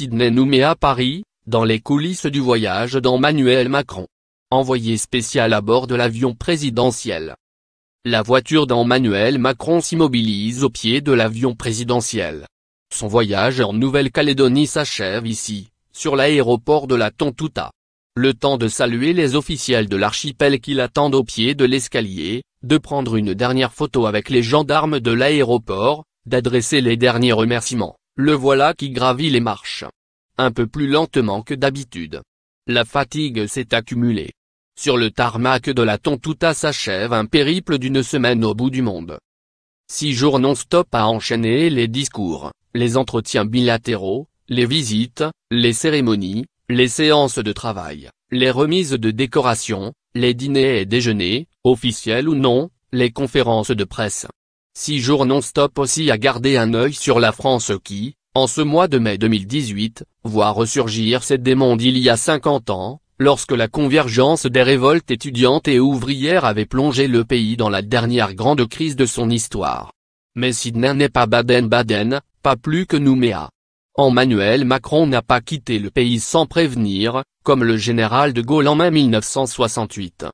sydney à Paris, dans les coulisses du voyage d'Emmanuel Macron. Envoyé spécial à bord de l'avion présidentiel. La voiture d'Emmanuel Macron s'immobilise au pied de l'avion présidentiel. Son voyage en Nouvelle-Calédonie s'achève ici, sur l'aéroport de la Tontouta. Le temps de saluer les officiels de l'archipel qui l'attendent au pied de l'escalier, de prendre une dernière photo avec les gendarmes de l'aéroport, d'adresser les derniers remerciements. Le voilà qui gravit les marches. Un peu plus lentement que d'habitude. La fatigue s'est accumulée. Sur le tarmac de la Tontouta s'achève un périple d'une semaine au bout du monde. Six jours non-stop à enchaîner les discours, les entretiens bilatéraux, les visites, les cérémonies, les séances de travail, les remises de décorations, les dîners et déjeuners, officiels ou non, les conférences de presse, Six jours non-stop aussi à garder un œil sur la France qui, en ce mois de mai 2018, voit ressurgir cette démons d'il y a 50 ans, lorsque la convergence des révoltes étudiantes et ouvrières avait plongé le pays dans la dernière grande crise de son histoire. Mais Sydney n'est pas Baden-Baden, pas plus que Nouméa. Emmanuel Macron n'a pas quitté le pays sans prévenir, comme le général de Gaulle en mai 1968.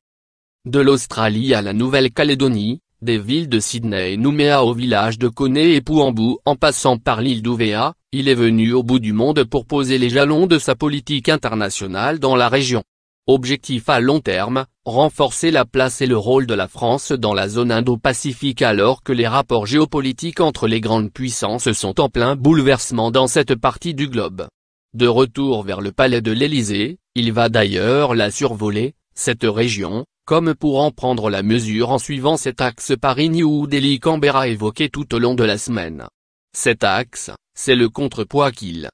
De l'Australie à la Nouvelle-Calédonie, des villes de Sydney et Nouméa au village de Coné et Pouambou en passant par l'île d'Ouvéa, il est venu au bout du monde pour poser les jalons de sa politique internationale dans la région. Objectif à long terme, renforcer la place et le rôle de la France dans la zone indo-pacifique alors que les rapports géopolitiques entre les grandes puissances sont en plein bouleversement dans cette partie du globe. De retour vers le palais de l'Élysée, il va d'ailleurs la survoler, cette région, comme pour en prendre la mesure en suivant cet axe Paris ou Delhi Canberra évoqué tout au long de la semaine. Cet axe, c'est le contrepoids qu'il